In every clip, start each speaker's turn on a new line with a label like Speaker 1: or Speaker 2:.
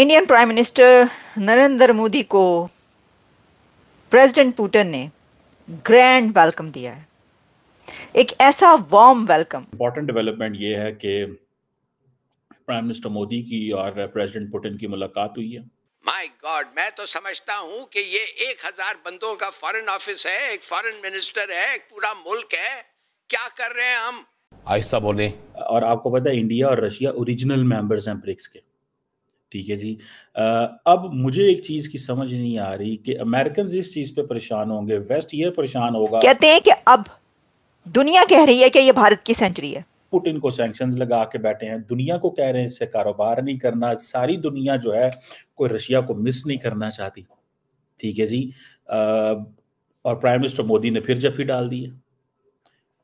Speaker 1: Indian prime minister Narendra Modi को president Putin ने grand welcome दिया है एक ऐसा वार्म वेलकम इंपॉर्टेंट डेवलपमेंट ये है कि प्राइम मिनिस्टर मोदी की और प्रेसिडेंट पुटिन की मुलाकात हुई
Speaker 2: है माय गॉड मैं तो समझता हूँ कि ये एक हजार बंदों का फॉरेन ऑफिस है एक फॉरेन मिनिस्टर है एक पूरा मुल्क है क्या कर रहे हैं हम आहिस्ता बोले
Speaker 1: और आपको पता है इंडिया और रशिया ओरिजिनल मेंबर्स हैं ब्रिक्स के ठीक है जी आ, अब मुझे एक चीज की समझ नहीं आ रही कि अमेरिकन इस चीज पे परेशान होंगे वेस्ट ये परेशान होगा कहते
Speaker 3: हैं कि अब दुनिया कह रही है कि ये भारत की सेंचुरी है
Speaker 1: पुटिन को सैंक्शन लगा के बैठे हैं दुनिया को कह रहे हैं इससे कारोबार नहीं करना सारी दुनिया जो है कोई रशिया को मिस नहीं करना चाहती ठीक है जी आ, और प्राइम मिनिस्टर मोदी ने फिर जफी डाल दी है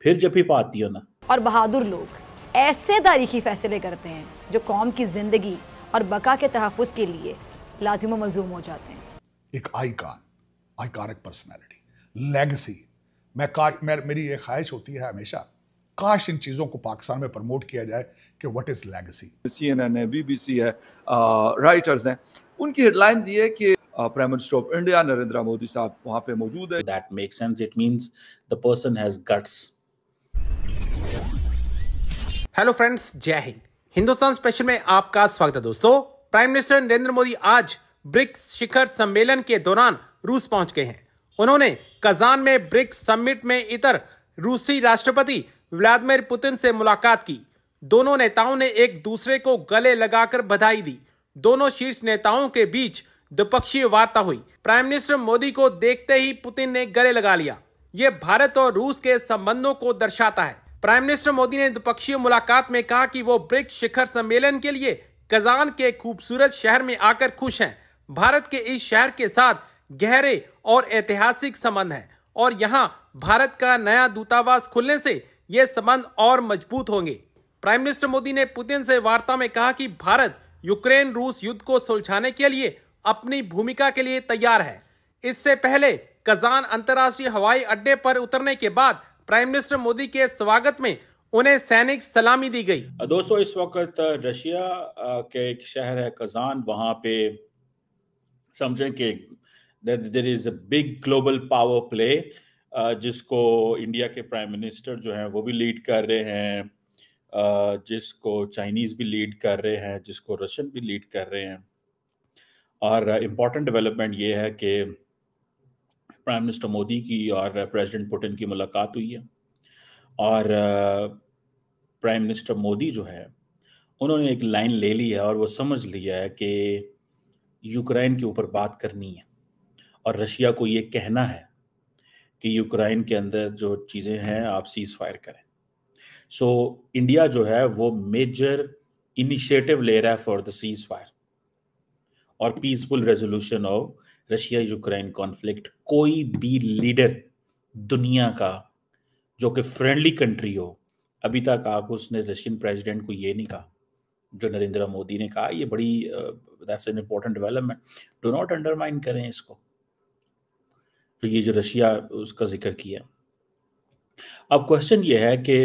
Speaker 1: फिर जफी पाती हो ना और बहादुर लोग ऐसे तारीखी फैसले करते हैं जो कौम की जिंदगी और बका के तहफ़ के लिए लाजिम मलजूम हो जाते हैं
Speaker 3: एक आईकान आइकॉनिक पर्सनैलिटी लेगसी मैं काश मैं मेरी ये ख्वाहिश होती है हमेशा काश इन चीज़ों को पाकिस्तान में प्रमोट किया जाए कि what is legacy C N N है बी बी सी है राइटर्स हैं
Speaker 1: उनकी हेडलाइन ये है कि prime minister of India Narendra Modi साहब वहाँ पे मौजूद है that make
Speaker 2: sense it means the person has guts hello friends जय हिंद हिंदुस्तान स्पेशल में आपका स्वागत है दोस्तों प्राइम मिनिस्टर नरेंद्र मोदी आज ब्रिक्स शिखर सम्मेलन के दौरान रूस पहुंच गए हैं उन्होंने कजान में ब्रिक्स समिट में इतर रूसी राष्ट्रपति व्लादिमीर पुतिन से मुलाकात की दोनों नेताओं ने एक दूसरे को गले लगाकर बधाई दी दोनों शीर्ष नेताओं के बीच द्विपक्षीय वार्ता हुई प्राइम मिनिस्टर मोदी को देखते ही पुतिन ने गले लगा लिया ये भारत और रूस के संबंधों को दर्शाता है प्राइम मिनिस्टर मोदी ने द्विपक्षीय मुलाकात में कहा कि वो ब्रिक्स शिखर सम्मेलन के लिए कजान के खूबसूरत शहर में आकर खुश हैं भारत के इस शहर के साथ गहरे और ऐतिहासिक संबंध हैं और यहाँ भारत का नया दूतावास खुलने से ये संबंध और मजबूत होंगे प्राइम मिनिस्टर मोदी ने पुतिन से वार्ता में कहा कि भारत यूक्रेन रूस युद्ध को सुलझाने के लिए अपनी भूमिका के लिए तैयार है इससे पहले कजान अंतर्राष्ट्रीय हवाई अड्डे पर उतरने के बाद प्राइम मिनिस्टर मोदी के स्वागत में उन्हें सैनिक सलामी दी गई
Speaker 1: दोस्तों इस वक्त रशिया के एक शहर है कजान वहां पे समझें कि there is a big global power play जिसको इंडिया के प्राइम मिनिस्टर जो हैं वो भी लीड कर रहे हैं जिसको चाइनीज़ भी लीड कर रहे हैं जिसको रशियन भी लीड कर रहे हैं और इम्पॉर्टेंट डेवलपमेंट ये है कि प्राइम मिनिस्टर मोदी की और प्रेसिडेंट पुटिन की मुलाकात हुई है और प्राइम मिनिस्टर मोदी जो है उन्होंने एक लाइन ले ली है और वो समझ लिया है कि यूक्रेन के ऊपर बात करनी है और रशिया को ये कहना है कि यूक्रेन के अंदर जो चीज़ें हैं आप सीज फायर करें सो so, इंडिया जो है वो मेजर इनिशिएटिव ले रहा है फॉर द सीज फायर और peaceful resolution of Russia Ukraine conflict कोई भी लीडर दुनिया का जो कि फ्रेंडली कंट्री हो अभी तक आप उसने रशियन प्रेसिडेंट को ये नहीं कहा जो नरेंद्र मोदी ने कहा ये बड़ी that's an important development do not undermine करें इसको तो ये जो रशिया उसका जिक्र किया अब क्वेश्चन ये है कि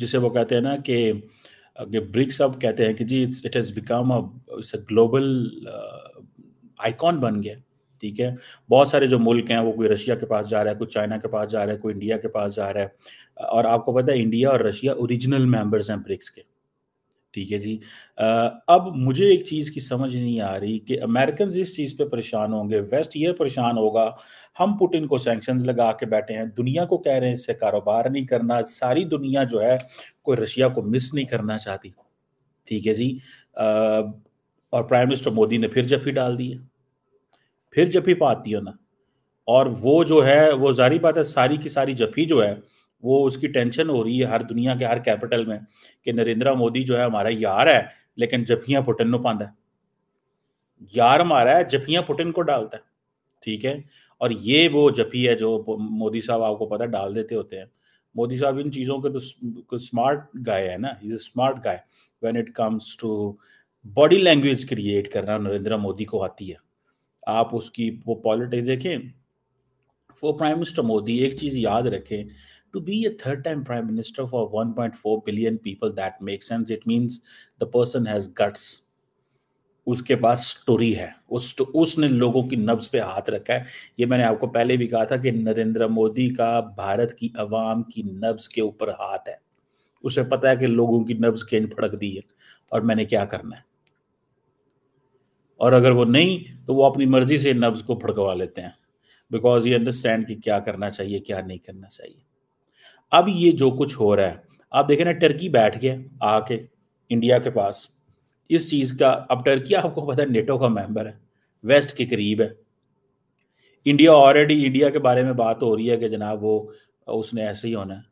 Speaker 1: जिसे वो कहते हैं ना कि ब्रिक्स अब कहते हैं कि जी it's it has become a a global icon बन गया ठीक है बहुत सारे जो मुल्क हैं वो कोई रशिया के पास जा रहा है कोई चाइना के पास जा रहा है कोई इंडिया के पास जा रहा है और आपको पता है इंडिया और रशिया ओरिजिनल मेंबर्स हैं ब्रिक्स के ठीक है जी आ, अब मुझे एक चीज़ की समझ नहीं आ रही कि अमेरिकन इस चीज़ पे परेशान होंगे वेस्ट ये परेशान होगा हम पुटिन को सैंक्शन लगा के बैठे हैं दुनिया को कह रहे हैं इससे कारोबार नहीं करना सारी दुनिया जो है कोई रशिया को मिस नहीं करना चाहती ठीक है जी आ, और प्राइम मिनिस्टर मोदी ने फिर जफी डाल दी फिर जफी पाती हो ना और वो जो है वो जारी बात है सारी की सारी जफी जो है वो उसकी टेंशन हो रही है हर दुनिया के हर कैपिटल में कि नरेंद्र मोदी जो है हमारा यार है लेकिन जफियाँ पुटिन नो पाता है यार मारा है जफियाँ पुटिन को डालता है ठीक है और ये वो जफी है जो मोदी साहब आपको पता डाल देते होते हैं मोदी साहब इन चीज़ों के तो स्मार्ट गाय है ना is smart guy when it comes to body language create करना नरेंद्र मोदी को आती है आप उसकी वो पॉलिटिक्स देखें वो प्राइम मिनिस्टर मोदी एक चीज़ याद रखें to be a third time prime minister for 1.4 billion people that makes sense it means the person has guts उसके पास स्टोरी है उस तो उसने लोगों की नब्ज पे हाथ रखा है ये मैंने आपको पहले भी कहा था कि नरेंद्र मोदी का भारत की अवाम की नब्ज के ऊपर हाथ है उसे पता है कि लोगों की नब्ज केंद फड़क दी है और मैंने क्या करना है और अगर वो नहीं तो वो अपनी मर्जी से नब्ज को फड़कवा लेते हैं बिकॉज ये अंडरस्टैंड कि क्या करना चाहिए क्या नहीं करना चाहिए अब ये जो कुछ हो रहा है आप देखें ना टर्की बैठ गया आके इंडिया के पास इस चीज का अब टर्की आपको पता है नेटो का मेंबर है वेस्ट के करीब है इंडिया ऑलरेडी इंडिया के बारे में बात हो रही है कि जनाब वो उसने ऐसे ही होना है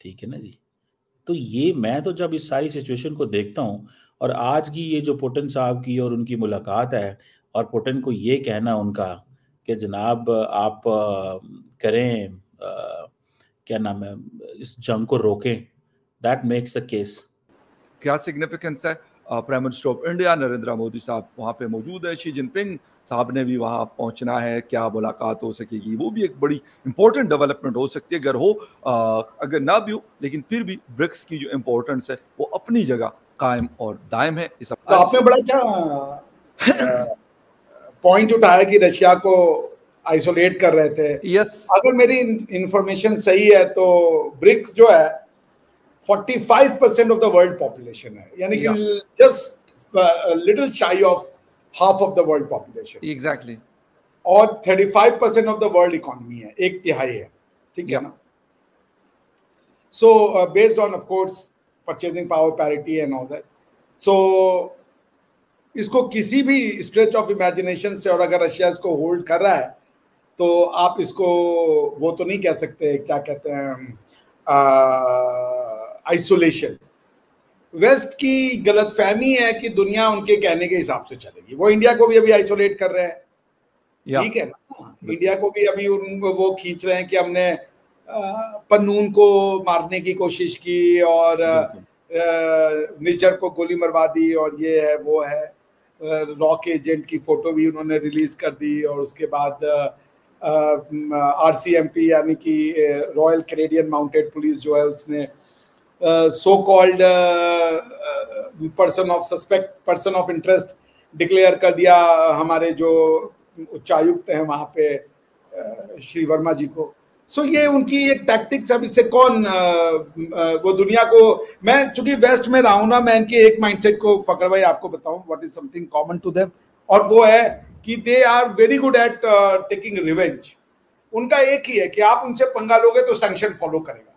Speaker 1: ठीक है ना जी तो ये मैं तो जब इस सारी सिचुएशन को देखता हूँ और आज की ये जो पुटिन साहब की और उनकी मुलाकात है और पुटिन को ये कहना उनका कि जनाब आप करें आ, क्या नाम है इस जंग को रोकें दैट मेक्स अ केस क्या सिग्निफिकेंस है prime minister of
Speaker 3: India Narendra Modi साहब वहाँ पे मौजूद है शी जिनपिंग साहब ने भी वहाँ पहुँचना है क्या मुलाकात हो सकेगी वो भी एक बड़ी इंपॉर्टेंट डेवलपमेंट हो सकती है अगर हो आ, अगर ना भी हो लेकिन फिर भी ब्रिक्स की जो इम्पोर्टेंस है वो अपनी जगह कायम और दायम है इस तो आपने बड़ा अच्छा पॉइंट उठाया कि रशिया को आइसोलेट कर रहे थे yes. अगर मेरी इंफॉर्मेशन सही है तो ब्रिक्स जो है 45 percent of the world population है यानी कि just little shy of half of the world population exactly और 35 percent of the world economy है एक तिहाई है ठीक है ना so based on of course purchasing power parity and all that so इसको किसी भी स्ट्रेच ऑफ इमेजिनेशन से और अगर रशिया इसको होल्ड कर रहा है तो आप इसको वो तो नहीं कह सकते क्या कहते हैं आइसोलेशन वेस्ट की गलत फहमी है कि दुनिया उनके कहने के हिसाब से चलेगी वो इंडिया को भी अभी आइसोलेट कर रहे
Speaker 2: हैं ठीक है
Speaker 3: ना इंडिया को भी अभी उन वो खींच रहे हैं कि हमने पन्नून को मारने की कोशिश की और निजर को गोली मरवा दी और ये है वो है रॉक एजेंट की फोटो भी उन्होंने रिलीज कर दी और उसके बाद आर यानी कि रॉयल कैनेडियन माउंटेड पुलिस जो है उसने so called person of suspect person of interest declare कर दिया हमारे जो उच्चायुक्त हैं वहाँ पे श्री वर्मा जी को सो so, ये उनकी एक टैक्टिक्स अब इससे कौन आ, वो दुनिया को मैं चूंकि वेस्ट में रहा हूँ ना मैं इनके एक माइंडसेट को फकर भाई आपको बताऊँ what is something common to them और वो है कि they are very good at taking revenge उनका एक ही है कि आप उनसे पंगा लोगे तो सैंक्शन फॉलो करेगा